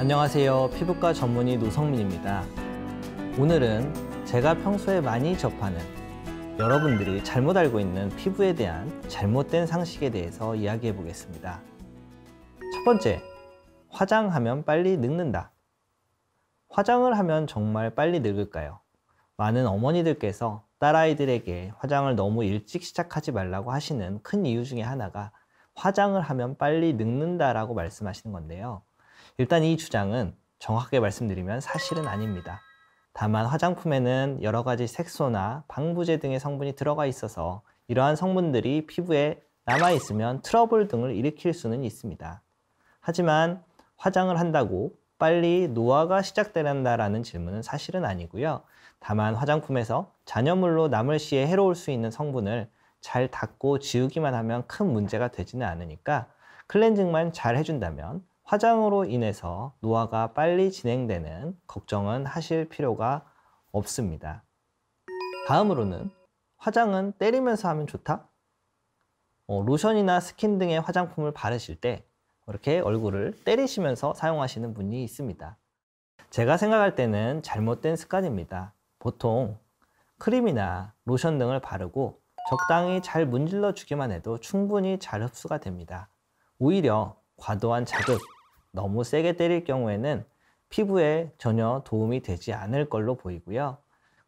안녕하세요. 피부과 전문의 노성민입니다. 오늘은 제가 평소에 많이 접하는 여러분들이 잘못 알고 있는 피부에 대한 잘못된 상식에 대해서 이야기해 보겠습니다. 첫 번째, 화장하면 빨리 늙는다. 화장을 하면 정말 빨리 늙을까요? 많은 어머니들께서 딸아이들에게 화장을 너무 일찍 시작하지 말라고 하시는 큰 이유 중에 하나가 화장을 하면 빨리 늙는다라고 말씀하시는 건데요. 일단 이 주장은 정확하게 말씀드리면 사실은 아닙니다. 다만 화장품에는 여러 가지 색소나 방부제 등의 성분이 들어가 있어서 이러한 성분들이 피부에 남아있으면 트러블 등을 일으킬 수는 있습니다. 하지만 화장을 한다고 빨리 노화가 시작되란다라는 질문은 사실은 아니고요. 다만 화장품에서 잔여물로 남을 시에 해로울 수 있는 성분을 잘 닦고 지우기만 하면 큰 문제가 되지는 않으니까 클렌징만 잘 해준다면 화장으로 인해서 노화가 빨리 진행되는 걱정은 하실 필요가 없습니다. 다음으로는 화장은 때리면서 하면 좋다? 어, 로션이나 스킨 등의 화장품을 바르실 때 이렇게 얼굴을 때리시면서 사용하시는 분이 있습니다. 제가 생각할 때는 잘못된 습관입니다. 보통 크림이나 로션 등을 바르고 적당히 잘 문질러 주기만 해도 충분히 잘 흡수가 됩니다. 오히려 과도한 자극, 너무 세게 때릴 경우에는 피부에 전혀 도움이 되지 않을 걸로 보이고요.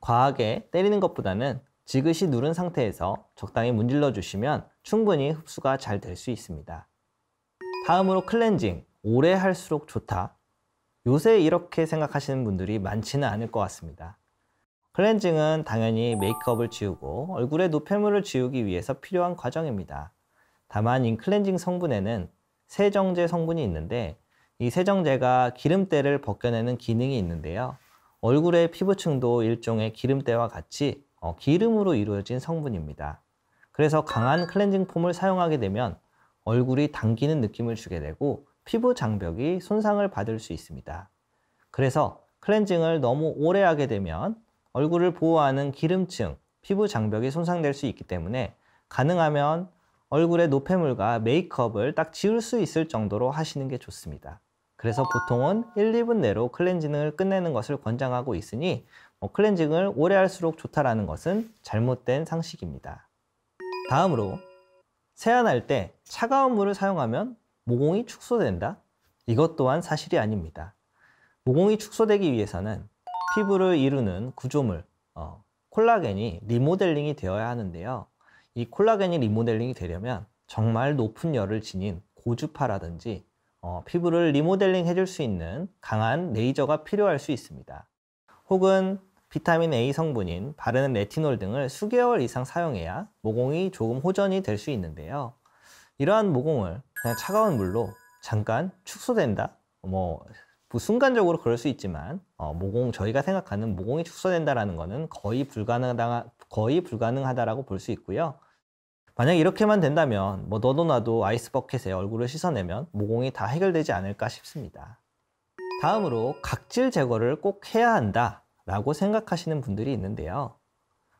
과하게 때리는 것보다는 지그시 누른 상태에서 적당히 문질러 주시면 충분히 흡수가 잘 될 수 있습니다. 다음으로 클렌징, 오래 할수록 좋다. 요새 이렇게 생각하시는 분들이 많지는 않을 것 같습니다. 클렌징은 당연히 메이크업을 지우고 얼굴에 노폐물을 지우기 위해서 필요한 과정입니다. 다만 이 클렌징 성분에는 세정제 성분이 있는데 이 세정제가 기름때를 벗겨내는 기능이 있는데요. 얼굴의 피부층도 일종의 기름때와 같이 어, 기름으로 이루어진 성분입니다. 그래서 강한 클렌징 폼을 사용하게 되면 얼굴이 당기는 느낌을 주게 되고 피부 장벽이 손상을 받을 수 있습니다. 그래서 클렌징을 너무 오래 하게 되면 얼굴을 보호하는 기름층, 피부 장벽이 손상될 수 있기 때문에 가능하면 얼굴의 노폐물과 메이크업을 딱 지울 수 있을 정도로 하시는 게 좋습니다. 그래서 보통은 1, 2분 내로 클렌징을 끝내는 것을 권장하고 있으니 어, 클렌징을 오래 할수록 좋다라는 것은 잘못된 상식입니다. 다음으로 세안할 때 차가운 물을 사용하면 모공이 축소된다? 이것 또한 사실이 아닙니다. 모공이 축소되기 위해서는 피부를 이루는 구조물, 어, 콜라겐이 리모델링이 되어야 하는데요. 이 콜라겐이 리모델링이 되려면 정말 높은 열을 지닌 고주파라든지 어, 피부를 리모델링 해줄 수 있는 강한 레이저가 필요할 수 있습니다. 혹은 비타민 A 성분인 바르는 레티놀 등을 수개월 이상 사용해야 모공이 조금 호전이 될 수 있는데요. 이러한 모공을 그냥 차가운 물로 잠깐 축소된다, 뭐, 뭐 순간적으로 그럴 수 있지만 어, 모공 저희가 생각하는 모공이 축소된다라는 것은 거의 불가능하다 거의 불가능하다라고 볼 수 있고요. 만약 이렇게만 된다면 뭐 너도 나도 아이스 버킷에 얼굴을 씻어내면 모공이 다 해결되지 않을까 싶습니다. 다음으로 각질 제거를 꼭 해야 한다 라고 생각하시는 분들이 있는데요.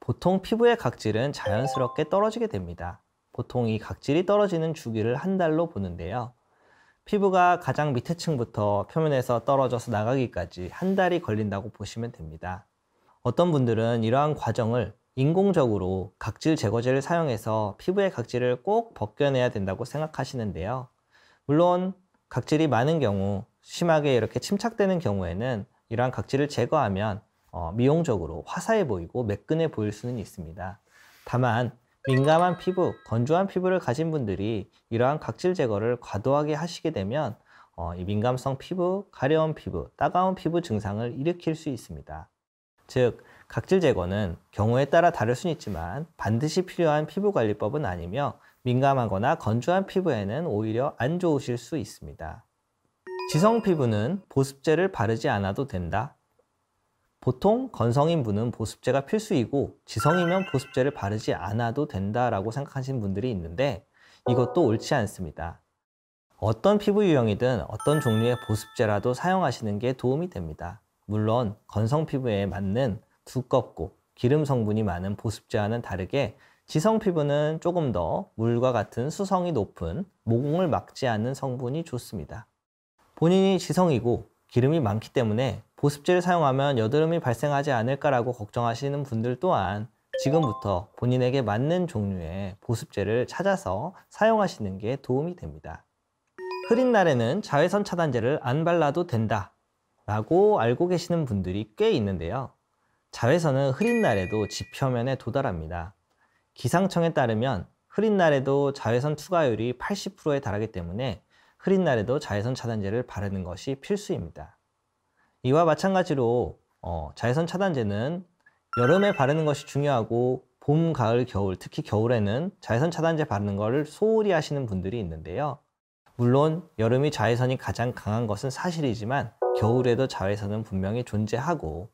보통 피부의 각질은 자연스럽게 떨어지게 됩니다. 보통 이 각질이 떨어지는 주기를 한 달로 보는데요. 피부가 가장 밑에 층부터 표면에서 떨어져서 나가기까지 한 달이 걸린다고 보시면 됩니다. 어떤 분들은 이러한 과정을 인공적으로 각질 제거제를 사용해서 피부의 각질을 꼭 벗겨내야 된다고 생각하시는데요. 물론 각질이 많은 경우 심하게 이렇게 침착되는 경우에는 이러한 각질을 제거하면 어, 미용적으로 화사해 보이고 매끈해 보일 수는 있습니다. 다만 민감한 피부, 건조한 피부를 가진 분들이 이러한 각질 제거를 과도하게 하시게 되면 어, 이 민감성 피부, 가려운 피부, 따가운 피부 증상을 일으킬 수 있습니다. 즉 각질 제거는 경우에 따라 다를 수는 있지만 반드시 필요한 피부 관리법은 아니며 민감하거나 건조한 피부에는 오히려 안 좋으실 수 있습니다. 지성 피부는 보습제를 바르지 않아도 된다. 보통 건성인 분은 보습제가 필수이고 지성이면 보습제를 바르지 않아도 된다라고 생각하시는 분들이 있는데 이것도 옳지 않습니다. 어떤 피부 유형이든 어떤 종류의 보습제라도 사용하시는 게 도움이 됩니다. 물론 건성 피부에 맞는 두껍고 기름 성분이 많은 보습제와는 다르게 지성 피부는 조금 더 물과 같은 수성이 높은 모공을 막지 않는 성분이 좋습니다. 본인이 지성이고 기름이 많기 때문에 보습제를 사용하면 여드름이 발생하지 않을까라고 걱정하시는 분들 또한 지금부터 본인에게 맞는 종류의 보습제를 찾아서 사용하시는 게 도움이 됩니다. 흐린 날에는 자외선 차단제를 안 발라도 된다 라고 알고 계시는 분들이 꽤 있는데요. 자외선은 흐린 날에도 지표면에 도달합니다. 기상청에 따르면 흐린 날에도 자외선 투과율이 80%에 달하기 때문에 흐린 날에도 자외선 차단제를 바르는 것이 필수입니다. 이와 마찬가지로 어, 자외선 차단제는 여름에 바르는 것이 중요하고 봄, 가을, 겨울, 특히 겨울에는 자외선 차단제 바르는 것을 소홀히 하시는 분들이 있는데요. 물론 여름이 자외선이 가장 강한 것은 사실이지만 겨울에도 자외선은 분명히 존재하고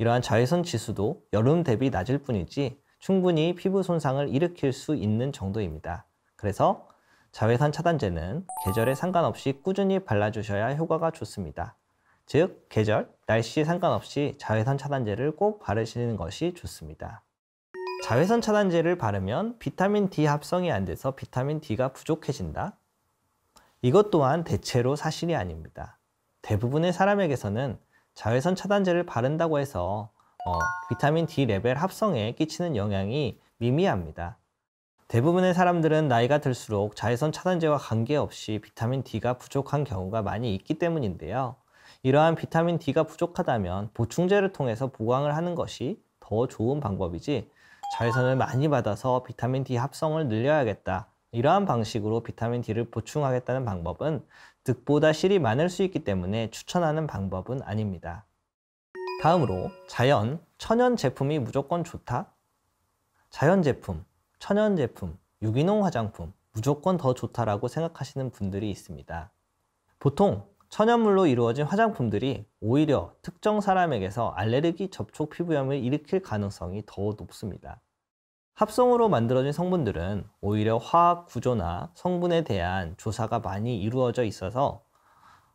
이러한 자외선 지수도 여름 대비 낮을 뿐이지 충분히 피부 손상을 일으킬 수 있는 정도입니다. 그래서 자외선 차단제는 계절에 상관없이 꾸준히 발라주셔야 효과가 좋습니다. 즉, 계절, 날씨에 상관없이 자외선 차단제를 꼭 바르시는 것이 좋습니다. 자외선 차단제를 바르면 비타민 D 합성이 안 돼서 비타민 D가 부족해진다? 이것 또한 대체로 사실이 아닙니다. 대부분의 사람에게서는 자외선 차단제를 바른다고 해서 어, 비타민 D 레벨 합성에 끼치는 영향이 미미합니다. 대부분의 사람들은 나이가 들수록 자외선 차단제와 관계없이 비타민 D가 부족한 경우가 많이 있기 때문인데요. 이러한 비타민 D가 부족하다면 보충제를 통해서 보강을 하는 것이 더 좋은 방법이지 자외선을 많이 받아서 비타민 D 합성을 늘려야겠다 이러한 방식으로 비타민 D를 보충하겠다는 방법은 득보다 실이 많을 수 있기 때문에 추천하는 방법은 아닙니다. 다음으로 자연, 천연 제품이 무조건 좋다? 자연 제품, 천연 제품, 유기농 화장품 무조건 더 좋다라고 생각하시는 분들이 있습니다. 보통 천연물로 이루어진 화장품들이 오히려 특정 사람에게서 알레르기 접촉 피부염을 일으킬 가능성이 더 높습니다. 합성으로 만들어진 성분들은 오히려 화학 구조나 성분에 대한 조사가 많이 이루어져 있어서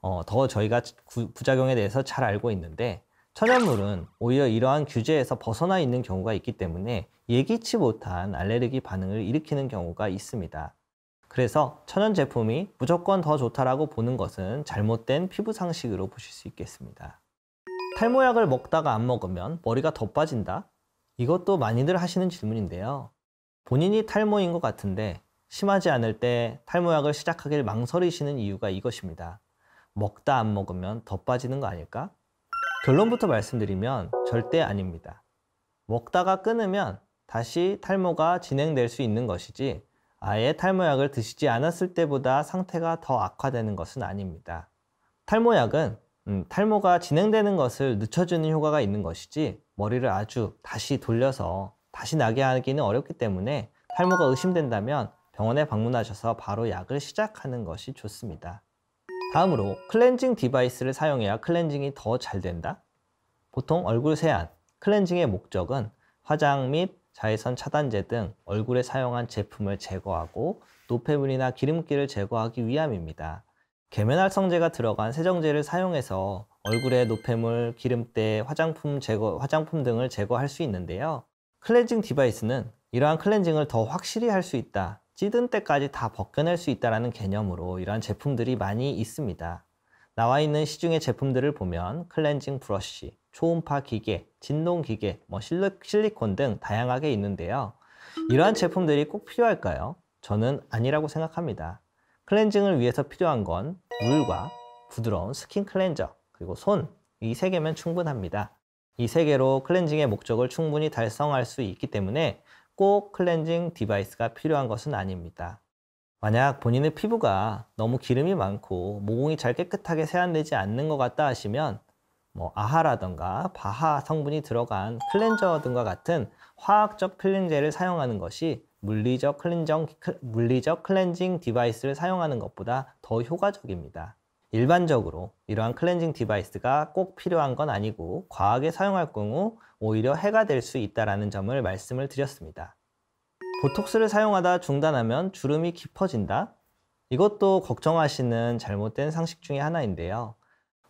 어, 더 저희가 구, 부작용에 대해서 잘 알고 있는데 천연물은 오히려 이러한 규제에서 벗어나 있는 경우가 있기 때문에 예기치 못한 알레르기 반응을 일으키는 경우가 있습니다. 그래서 천연 제품이 무조건 더 좋다라고 보는 것은 잘못된 피부 상식으로 보실 수 있겠습니다. 탈모약을 먹다가 안 먹으면 머리가 더 빠진다? 이것도 많이들 하시는 질문인데요. 본인이 탈모인 것 같은데 심하지 않을 때 탈모약을 시작하길 망설이시는 이유가 이것입니다. 먹다 안 먹으면 더 빠지는 거 아닐까? 결론부터 말씀드리면 절대 아닙니다. 먹다가 끊으면 다시 탈모가 진행될 수 있는 것이지 아예 탈모약을 드시지 않았을 때보다 상태가 더 악화되는 것은 아닙니다. 탈모약은 음, 탈모가 진행되는 것을 늦춰주는 효과가 있는 것이지 머리를 아주 다시 돌려서 다시 나게 하기는 어렵기 때문에 탈모가 의심된다면 병원에 방문하셔서 바로 약을 시작하는 것이 좋습니다. 다음으로 클렌징 디바이스를 사용해야 클렌징이 더 잘 된다? 보통 얼굴 세안, 클렌징의 목적은 화장 및 자외선 차단제 등 얼굴에 사용한 제품을 제거하고 노폐물이나 기름기를 제거하기 위함입니다. 계면활성제가 들어간 세정제를 사용해서 얼굴에 노폐물, 기름때, 화장품 제거, 화장품 등을 제거할 수 있는데요. 클렌징 디바이스는 이러한 클렌징을 더 확실히 할 수 있다. 찌든 때까지 다 벗겨낼 수 있다는 개념으로 이러한 제품들이 많이 있습니다. 나와 있는 시중의 제품들을 보면 클렌징 브러쉬, 초음파 기계, 진동 기계, 뭐 실리콘 등 다양하게 있는데요. 이러한 제품들이 꼭 필요할까요? 저는 아니라고 생각합니다. 클렌징을 위해서 필요한 건 물과 부드러운 스킨 클렌저 그리고 손 이 세 개면 충분합니다. 이 세 개로 클렌징의 목적을 충분히 달성할 수 있기 때문에 꼭 클렌징 디바이스가 필요한 것은 아닙니다. 만약 본인의 피부가 너무 기름이 많고 모공이 잘 깨끗하게 세안되지 않는 것 같다 하시면 뭐 아하라던가 바하 성분이 들어간 클렌저 등과 같은 화학적 필링제를 사용하는 것이 물리적 클렌징, 물리적 클렌징 디바이스를 사용하는 것보다 더 효과적입니다. 일반적으로 이러한 클렌징 디바이스가 꼭 필요한 건 아니고 과하게 사용할 경우 오히려 해가 될 수 있다는 점을 말씀을 드렸습니다. 보톡스를 사용하다 중단하면 주름이 깊어진다? 이것도 걱정하시는 잘못된 상식 중의 하나인데요.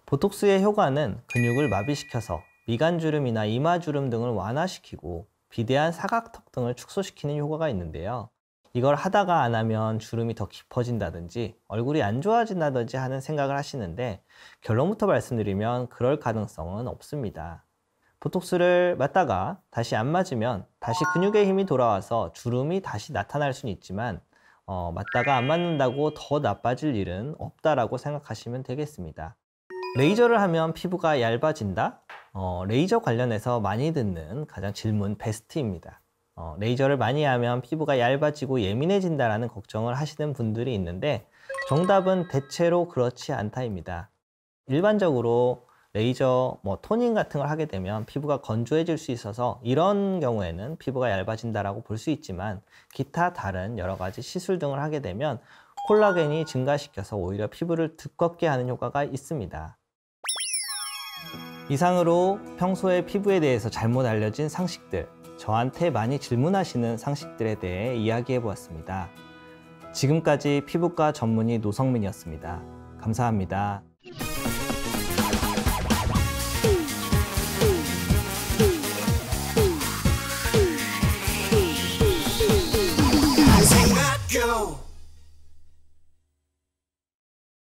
보톡스의 효과는 근육을 마비시켜서 미간주름이나 이마주름 등을 완화시키고 비대한 사각턱 등을 축소시키는 효과가 있는데요. 이걸 하다가 안 하면 주름이 더 깊어진다든지 얼굴이 안 좋아진다든지 하는 생각을 하시는데 결론부터 말씀드리면 그럴 가능성은 없습니다. 보톡스를 맞다가 다시 안 맞으면 다시 근육의 힘이 돌아와서 주름이 다시 나타날 수는 있지만 어, 맞다가 안 맞는다고 더 나빠질 일은 없다라고 생각하시면 되겠습니다. 레이저를 하면 피부가 얇아진다? 어, 레이저 관련해서 많이 듣는 가장 질문 베스트입니다. 어, 레이저를 많이 하면 피부가 얇아지고 예민해진다라는 걱정을 하시는 분들이 있는데 정답은 대체로 그렇지 않다입니다. 일반적으로 레이저 뭐 토닝 같은 걸 하게 되면 피부가 건조해질 수 있어서 이런 경우에는 피부가 얇아진다라고 볼 수 있지만 기타 다른 여러 가지 시술 등을 하게 되면 콜라겐이 증가시켜서 오히려 피부를 두껍게 하는 효과가 있습니다. 이상으로 평소에 피부에 대해서 잘못 알려진 상식들, 저한테 많이 질문하시는 상식들에 대해 이야기해 보았습니다. 지금까지 피부과 전문의 노성민이었습니다. 감사합니다.